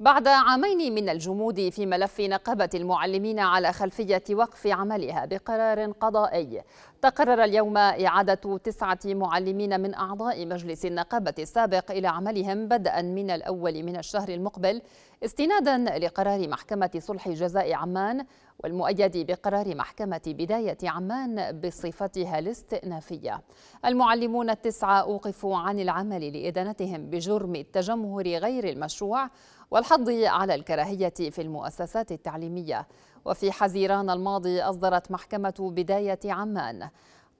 بعد عامين من الجمود في ملف نقابة المعلمين على خلفية وقف عملها بقرار قضائي تقرر اليوم إعادة تسعة معلمين من أعضاء مجلس النقابة السابق إلى عملهم بدءا من الأول من الشهر المقبل استنادا لقرار محكمة صلح جزاء عمان والمؤيد بقرار محكمة بداية عمان بصفتها الاستئنافية المعلمون التسعة أوقفوا عن العمل لإدانتهم بجرم التجمهر غير المشروع والحض على الكراهية في المؤسسات التعليمية وفي حزيران الماضي أصدرت محكمة بداية عمان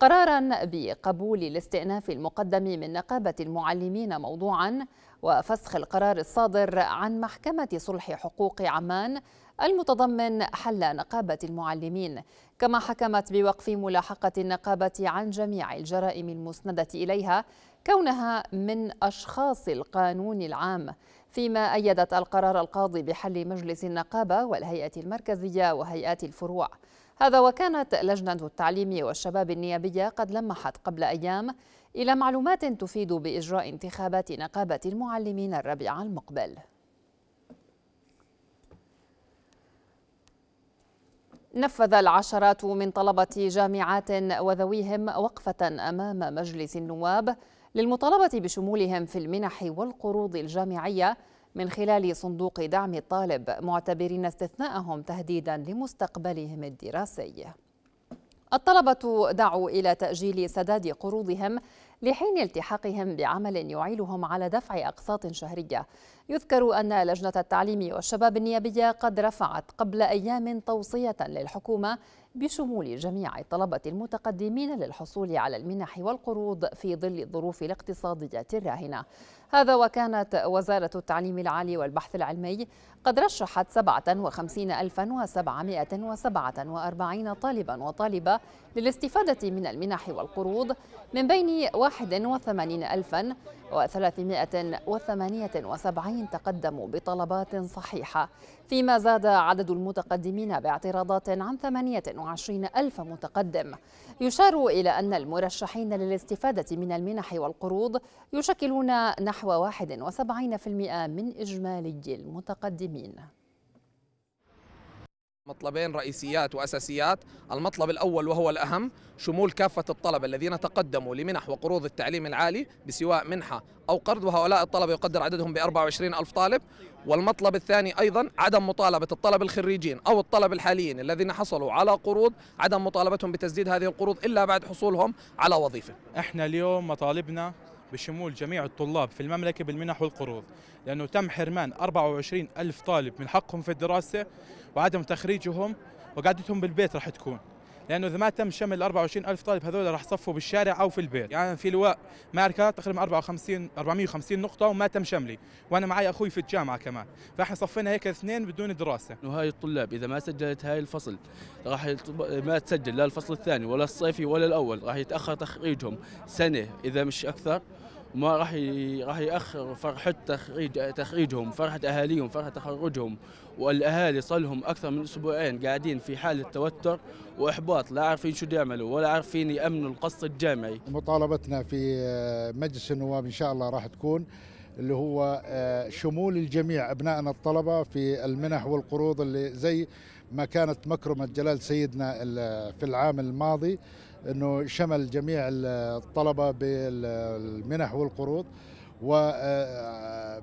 قرارا بقبول الاستئناف المقدم من نقابة المعلمين موضوعا وفسخ القرار الصادر عن محكمة صلح حقوق عمان المتضمن حل نقابة المعلمين كما حكمت بوقف ملاحقة النقابة عن جميع الجرائم المسندة إليها كونها من أشخاص القانون العام فيما أيدت القرار القاضي بحل مجلس النقابة والهيئة المركزية وهيئات الفروع هذا وكانت لجنة التعليم والشباب النيابية قد لمحت قبل أيام إلى معلومات تفيد بإجراء انتخابات نقابة المعلمين الربيع المقبل نفذ العشرات من طلبة جامعات وذويهم وقفة أمام مجلس النواب للمطالبة بشمولهم في المنح والقروض الجامعية من خلال صندوق دعم الطالب معتبرين استثناءهم تهديدا لمستقبلهم الدراسي الطلبة دعوا إلى تأجيل سداد قروضهم لحين التحاقهم بعمل يعيلهم على دفع أقساط شهرية يذكر أن لجنة التعليم والشباب النيابية قد رفعت قبل أيام توصية للحكومة بشمول جميع الطلبة المتقدمين للحصول على المنح والقروض في ظل الظروف الاقتصادية الراهنة هذا وكانت وزارة التعليم العالي والبحث العلمي قد رشحت 57747 طالبا وطالبة للاستفادة من المنح والقروض من بين 81378 تقدموا بطلبات صحيحة فيما زاد عدد المتقدمين باعتراضات عن 28000 متقدم يشار إلى أن المرشحين للاستفادة من المنح والقروض يشكلون نحو نحو 71% من إجمالي المتقدمين مطلبين رئيسيات وأساسيات المطلب الأول وهو الأهم شمول كافة الطلبة الذين تقدموا لمنح وقروض التعليم العالي بسواء منحة أو قرض وهؤلاء الطلبة يقدر عددهم ب 24 ألف طالب والمطلب الثاني أيضا عدم مطالبة الطلبة الخريجين أو الطلبة الحاليين الذين حصلوا على قروض عدم مطالبتهم بتسديد هذه القروض إلا بعد حصولهم على وظيفة احنا اليوم مطالبنا بشمول جميع الطلاب في المملكة بالمنح والقروض لأنه تم حرمان 24 ألف طالب من حقهم في الدراسة وعدم تخريجهم وقعدتهم بالبيت راح تكون لانه اذا ما تم شمل 24 الف طالب هذول راح صفوا بالشارع او في البيت يعني في لواء معركه تقريبا 54 450 نقطه وما تم شملي وانا معي اخوي في الجامعه كمان فاحنا صفينا هيك اثنين بدون دراسه وهاي الطلاب اذا ما سجلت هاي الفصل راح ما تسجل لا الفصل الثاني ولا الصيفي ولا الاول راح يتاخر تخريجهم سنه اذا مش اكثر ما راح راح ياخر فرحه تخريج تخريجهم فرحه اهاليهم فرحه تخرجهم والاهالي صار لهم اكثر من اسبوعين قاعدين في حاله توتر واحباط لا عارفين شو يعملوا ولا عارفين يامنوا القص الجامعي مطالبتنا في آه، مجلس النواب ان شاء الله راح تكون اللي هو آه، شمول الجميع ابنائنا الطلبه في المنح والقروض اللي زي ما كانت مكرمه جلال سيدنا آه، في العام الماضي انه شمل جميع الطلبه بالمنح والقروض و آه، آه،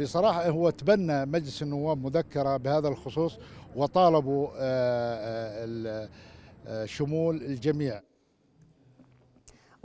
بصراحه هو تبنى مجلس النواب مذكره بهذا الخصوص وطالبوا آه، شمول الجميع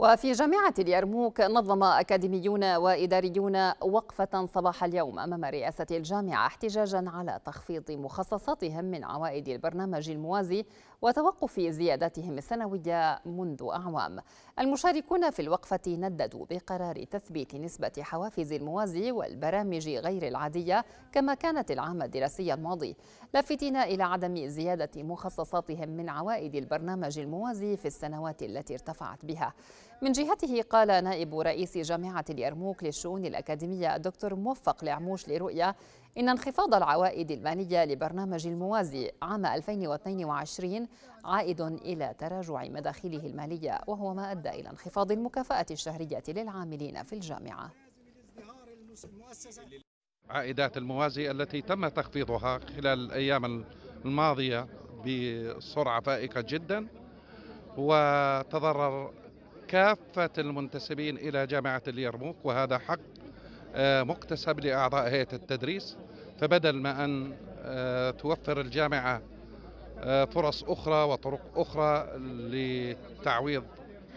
وفي جامعة اليرموك نظم أكاديميون وإداريون وقفة صباح اليوم أمام رئاسة الجامعة احتجاجا على تخفيض مخصصاتهم من عوائد البرنامج الموازي وتوقف زياداتهم السنوية منذ أعوام المشاركون في الوقفة نددوا بقرار تثبيت نسبة حوافز الموازي والبرامج غير العادية كما كانت العام الدراسي الماضي لافتين إلى عدم زيادة مخصصاتهم من عوائد البرنامج الموازي في السنوات التي ارتفعت بها من جهته قال نائب رئيس جامعة اليرموك للشؤون الأكاديمية الدكتور موفق لعموش لرؤية إن انخفاض العوائد المالية لبرنامج الموازي عام 2022 عائد إلى تراجع مداخله المالية وهو ما أدى إلى انخفاض المكافأة الشهرية للعاملين في الجامعة عائدات الموازي التي تم تخفيضها خلال الأيام الماضية بسرعة فائقة جدا وتضرر كافة المنتسبين إلى جامعة اليرموك وهذا حق آه، مكتسب لأعضاء هيئة التدريس فبدل ما أن آه، توفر الجامعة آه، فرص أخرى وطرق أخرى لتعويض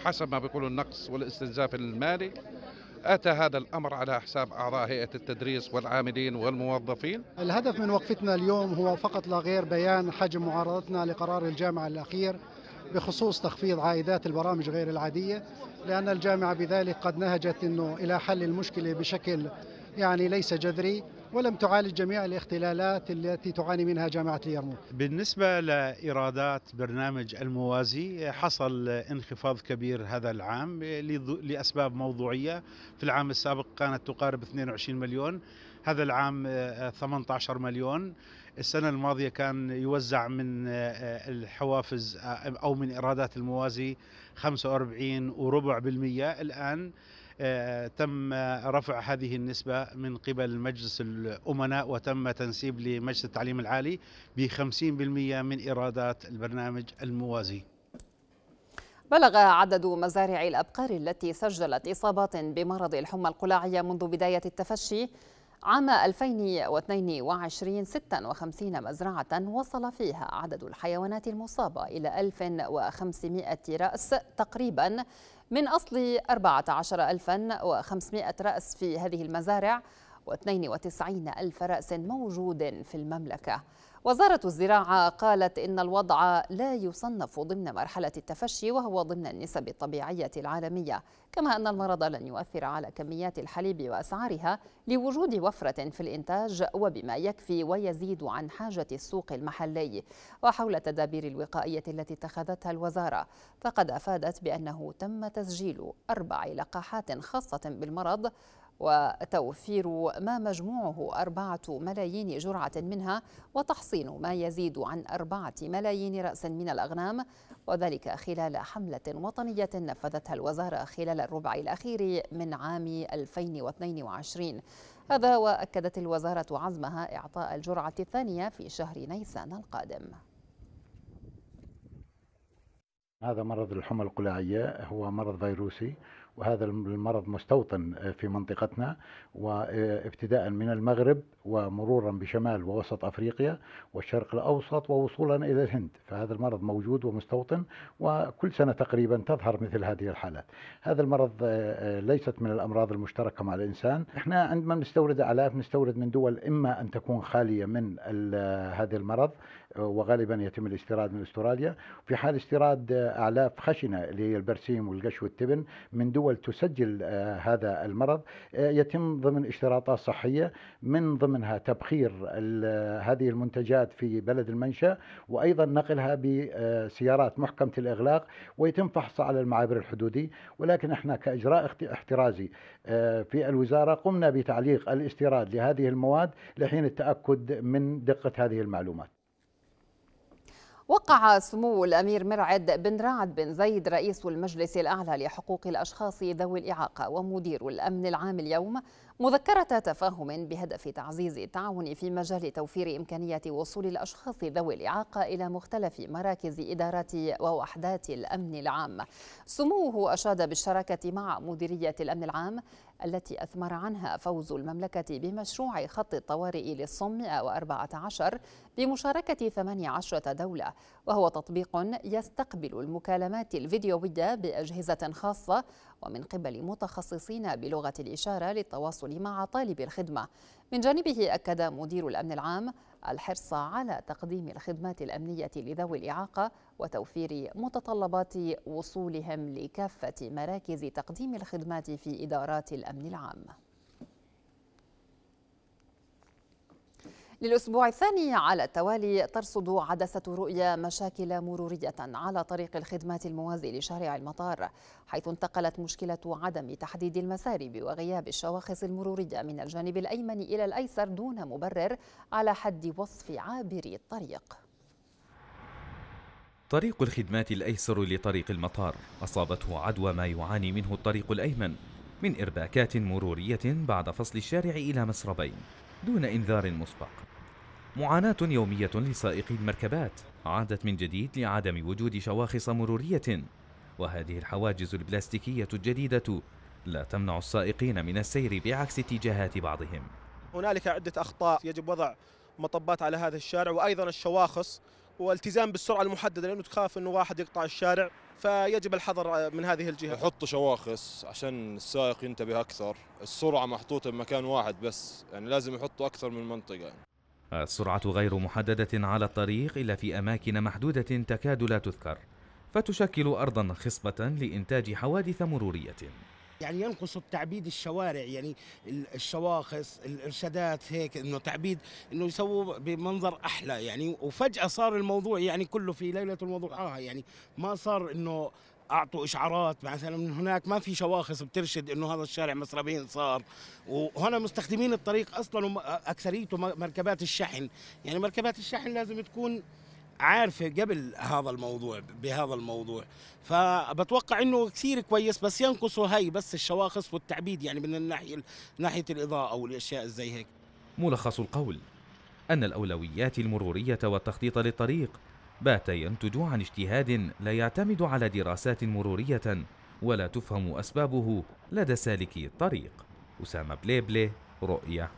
حسب ما بيقولوا النقص والاستنزاف المالي أتى هذا الأمر على حساب أعضاء هيئة التدريس والعاملين والموظفين الهدف من وقفتنا اليوم هو فقط لا غير بيان حجم معارضتنا لقرار الجامعة الأخير بخصوص تخفيض عائدات البرامج غير العادية لأن الجامعة بذلك قد نهجت أنه إلى حل المشكلة بشكل يعني ليس جذري ولم تعالج جميع الاختلالات التي تعاني منها جامعة اليرموك بالنسبة لإيرادات برنامج الموازي حصل انخفاض كبير هذا العام لأسباب موضوعية في العام السابق كانت تقارب 22 مليون هذا العام 18 آه، مليون السنة الماضية كان يوزع من آه، الحوافز آه، أو من إيرادات الموازي 45 وربع بالمية الآن آه، تم رفع هذه النسبة من قبل مجلس الأمناء وتم تنسيب لمجلس التعليم العالي ب 50% من إيرادات البرنامج الموازي بلغ عدد مزارع الأبقار التي سجلت إصابات بمرض الحمى القلاعية منذ بداية التفشي عام 2022 56 مزرعة وصل فيها عدد الحيوانات المصابة إلى 1500 رأس تقريبا من أصل 14500 رأس في هذه المزارع و92 ألف رأس موجود في المملكة وزارة الزراعة قالت إن الوضع لا يصنف ضمن مرحلة التفشي وهو ضمن النسب الطبيعية العالمية كما أن المرض لن يؤثر على كميات الحليب وأسعارها لوجود وفرة في الإنتاج وبما يكفي ويزيد عن حاجة السوق المحلي وحول التدابير الوقائية التي اتخذتها الوزارة فقد أفادت بأنه تم تسجيل أربع لقاحات خاصة بالمرض وتوفير ما مجموعه أربعة ملايين جرعة منها وتحصين ما يزيد عن أربعة ملايين رأس من الأغنام وذلك خلال حملة وطنية نفذتها الوزارة خلال الربع الأخير من عام 2022 هذا وأكدت الوزارة عزمها إعطاء الجرعة الثانية في شهر نيسان القادم هذا مرض الحمى القلاعية هو مرض فيروسي وهذا المرض مستوطن آه، في منطقتنا وابتداء من المغرب ومرورا بشمال ووسط افريقيا والشرق الاوسط ووصولا الى الهند، فهذا المرض موجود ومستوطن وكل سنه تقريبا تظهر مثل هذه الحالات. هذا المرض آه، آه، ليست من الامراض المشتركه مع الانسان، احنا عندما نستورد الاف نستورد من دول اما ان تكون خاليه من هذا المرض وغالبا يتم الاستيراد من استراليا في حال استيراد اعلاف آه، خشنه اللي هي البرسيم والقش والتبن من دول تسجل آه، هذا المرض آه، يتم ضمن اشتراطات صحيه من ضمنها تبخير هذه المنتجات في بلد المنشا وايضا نقلها بسيارات محكمه الاغلاق ويتم فحصها على المعابر الحدودي ولكن احنا كاجراء احترازي في الوزاره قمنا بتعليق الاستيراد لهذه المواد لحين التاكد من دقه هذه المعلومات وقع سمو الأمير مرعد بن رعد بن زيد رئيس المجلس الأعلى لحقوق الأشخاص ذوي الإعاقة ومدير الأمن العام اليوم مذكرة تفاهم بهدف تعزيز التعاون في مجال توفير إمكانية وصول الأشخاص ذوي الإعاقة إلى مختلف مراكز إدارة ووحدات الأمن العام سموه أشاد بالشراكة مع مديرية الأمن العام التي أثمر عنها فوز المملكة بمشروع خط الطوارئ للصم 114 بمشاركة 18 دولة وهو تطبيق يستقبل المكالمات الفيديوية بأجهزة خاصة ومن قبل متخصصين بلغة الإشارة للتواصل مع طالب الخدمة من جانبه أكد مدير الأمن العام الحرص على تقديم الخدمات الأمنية لذوي الإعاقة وتوفير متطلبات وصولهم لكافة مراكز تقديم الخدمات في إدارات الأمن العام للأسبوع الثاني على التوالي ترصد عدسة رؤية مشاكل مرورية على طريق الخدمات الموازي لشارع المطار حيث انتقلت مشكلة عدم تحديد المسارب وغياب الشواخص المرورية من الجانب الأيمن إلى الأيسر دون مبرر على حد وصف عابري الطريق طريق الخدمات الأيسر لطريق المطار أصابته عدوى ما يعاني منه الطريق الأيمن من إرباكات مرورية بعد فصل الشارع إلى مسربين دون إنذار مسبق معاناة يومية لسائقي المركبات عادت من جديد لعدم وجود شواخص مرورية وهذه الحواجز البلاستيكية الجديدة لا تمنع السائقين من السير بعكس اتجاهات بعضهم هنالك عدة أخطاء يجب وضع مطبات على هذا الشارع وأيضا الشواخص والتزام بالسرعة المحددة لأنه تخاف أنه واحد يقطع الشارع فيجب الحذر من هذه الجهة يحط شواخص عشان السائق ينتبه أكثر السرعة محطوطة بمكان واحد بس يعني لازم يحطوا أكثر من منطقة السرعة غير محددة على الطريق إلا في أماكن محدودة تكاد لا تذكر فتشكل أرضا خصبة لإنتاج حوادث مرورية يعني ينقص التعبيد الشوارع يعني الشواخص الارشادات هيك انه تعبيد انه يسووا بمنظر احلى يعني وفجاه صار الموضوع يعني كله في ليله وضحاها يعني ما صار انه اعطوا اشعارات مثلا من هناك ما في شواخص بترشد انه هذا الشارع مسربين صار وهنا مستخدمين الطريق اصلا اكثريته مركبات الشحن يعني مركبات الشحن لازم تكون عارفة قبل هذا الموضوع بهذا الموضوع فبتوقع انه كثير كويس بس ينقصوا هاي بس الشواخص والتعبيد يعني من الناحية ناحية الإضاءة والأشياء زي هيك ملخص القول أن الأولويات المرورية والتخطيط للطريق بات ينتج عن اجتهاد لا يعتمد على دراسات مرورية ولا تفهم أسبابه لدى سالكي الطريق أسامة بليبلي رؤية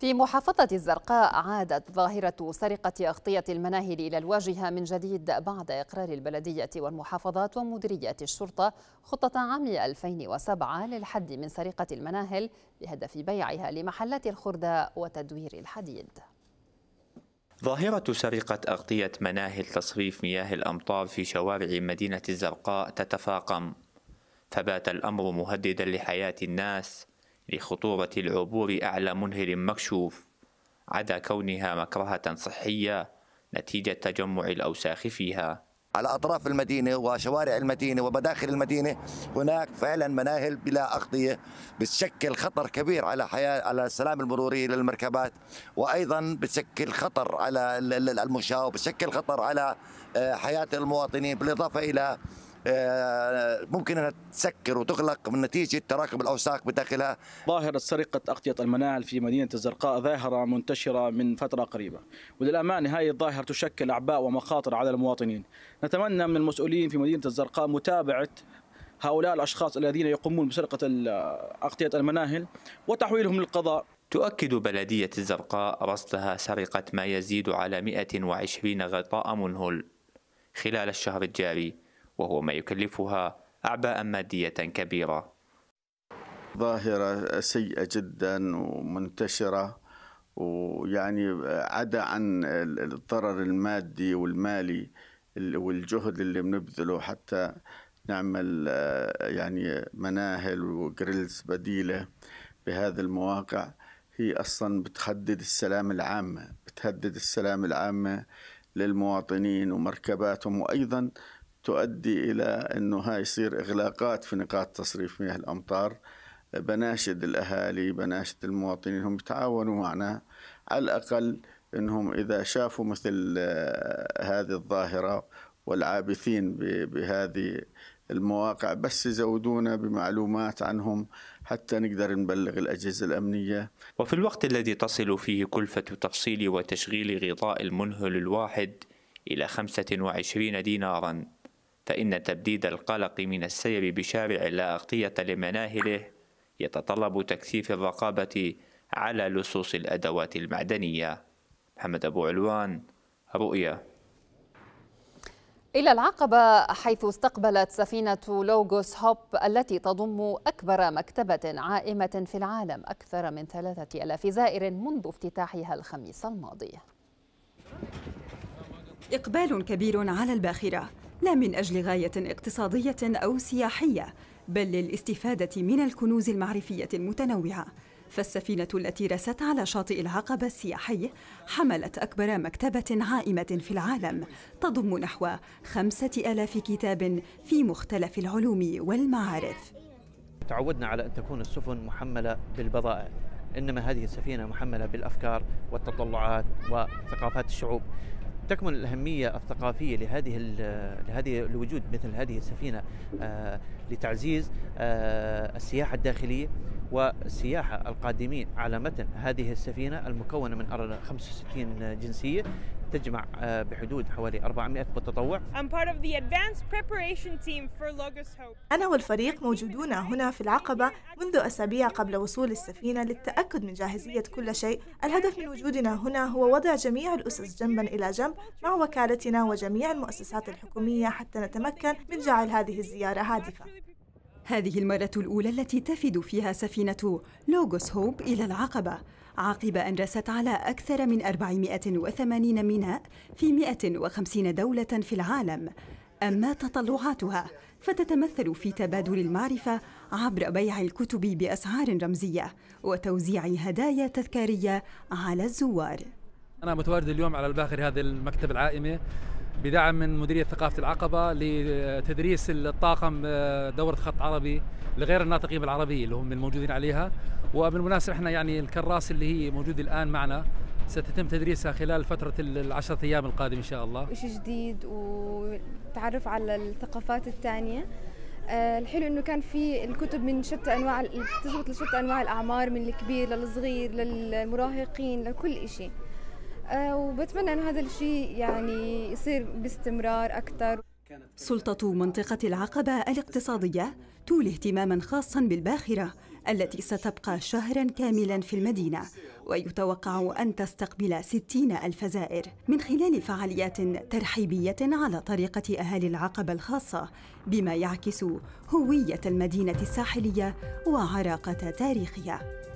في محافظة الزرقاء عادت ظاهرة سرقة أغطية المناهل إلى الواجهة من جديد بعد إقرار البلدية والمحافظات ومديريات الشرطة خطة عام 2007 للحد من سرقة المناهل بهدف بيعها لمحلات الخردة وتدوير الحديد. ظاهرة سرقة أغطية مناهل تصريف مياه الأمطار في شوارع مدينة الزرقاء تتفاقم، فبات الأمر مهددا لحياة الناس لخطورة العبور أعلى منهل مكشوف، عدا كونها مكرهة صحية نتيجة تجمع الأوساخ فيها. على أطراف المدينة وشوارع المدينة ومداخل المدينة هناك فعلا مناهل بلا أغطية بتشكل خطر كبير على حياة على السلام المروري للمركبات وأيضا بتشكل خطر على المشاة وبتشكل خطر على آه، حياة المواطنين بالإضافة إلى آه، ممكن انها تسكر وتغلق من نتيجه تراكم الاوساخ بداخلها ظاهره سرقه اغطيه المناعل في مدينه الزرقاء ظاهره منتشره من فتره قريبه وللامانه هذه الظاهره تشكل اعباء ومخاطر على المواطنين نتمنى من المسؤولين في مدينه الزرقاء متابعه هؤلاء الاشخاص الذين يقومون بسرقه اغطيه المناهل وتحويلهم للقضاء تؤكد بلدية الزرقاء رصدها سرقة ما يزيد على 120 غطاء منهل خلال الشهر الجاري وهو ما يكلفها أعباء مادية كبيرة ظاهرة سيئة جدا ومنتشرة ويعني عدا عن الضرر المادي والمالي والجهد اللي بنبذله حتى نعمل آه، يعني مناهل وجريلز بديلة بهذه المواقع هي أصلا بتهدد السلام العامة بتهدد السلام العامة للمواطنين ومركباتهم وأيضا تؤدي إلى أنه هاي يصير إغلاقات في نقاط تصريف مياه الأمطار بناشد الأهالي بناشد المواطنين هم يتعاونوا معنا على الأقل أنهم إذا شافوا مثل آه، هذه الظاهرة والعابثين بهذه المواقع بس يزودونا بمعلومات عنهم حتى نقدر نبلغ الأجهزة الأمنية وفي الوقت الذي تصل فيه كلفة تفصيل وتشغيل غطاء المنهل الواحد إلى 25 ديناراً فإن تبديد القلق من السير بشارع لا أغطية لمناهله يتطلب تكثيف الرقابة على لصوص الأدوات المعدنية محمد أبو علوان رؤية إلى العقبة حيث استقبلت سفينة لوغوس هوب التي تضم أكبر مكتبة عائمة في العالم أكثر من ثلاثة ألاف زائر منذ افتتاحها الخميس الماضي إقبال كبير على الباخرة لا من أجل غاية اقتصادية أو سياحية بل للاستفادة من الكنوز المعرفية المتنوعة فالسفينة التي رست على شاطئ العقبة السياحي حملت أكبر مكتبة عائمة في العالم تضم نحو خمسة ألاف كتاب في مختلف العلوم والمعارف تعودنا على أن تكون السفن محملة بالبضائع إنما هذه السفينة محملة بالأفكار والتطلعات وثقافات الشعوب تكمن الأهمية الثقافية لهذه لهذه لوجود مثل هذه السفينة آه، لتعزيز آه، السياحة الداخلية والسياحة القادمين على متن هذه السفينة المكونة من 65 جنسية تجمع آه، بحدود حوالي 400 متطوع أنا والفريق موجودون هنا في العقبة منذ أسابيع قبل وصول السفينة للتأكد من جاهزية كل شيء الهدف من وجودنا هنا هو وضع جميع الأسس جنبا إلى جنب مع وكالتنا وجميع المؤسسات الحكومية حتى نتمكن من جعل هذه الزيارة هادفة هذه المرة الأولى التي تفد فيها سفينة لوغوس هوب إلى العقبة عقب أن رست على أكثر من 480 ميناء في 150 دولة في العالم أما تطلعاتها فتتمثل في تبادل المعرفة عبر بيع الكتب بأسعار رمزية وتوزيع هدايا تذكارية على الزوار أنا متواجد اليوم على الباخر هذه المكتبة العائمة بدعم من مديرية ثقافة العقبة لتدريس الطاقم آه، دورة خط عربي لغير الناطقين بالعربية اللي هم الموجودين عليها وبالمناسبة احنا يعني الكراس اللي هي موجودة الآن معنا ستتم تدريسها خلال فترة العشرة أيام القادمة إن شاء الله إيش جديد وتعرف على الثقافات الثانية آه، الحلو انه كان في الكتب من شتى انواع بتزبط لشتى انواع الاعمار من الكبير للصغير للمراهقين لكل شيء آه، وبتمنى انه هذا الشيء يعني يصير باستمرار اكثر سلطة منطقة العقبة الاقتصادية تولي اهتماما خاصا بالباخرة التي ستبقى شهرا كاملا في المدينة ويتوقع أن تستقبل ستين ألف زائر من خلال فعاليات ترحيبية على طريقة أهالي العقبة الخاصة بما يعكس هوية المدينة الساحلية وعراقة تاريخها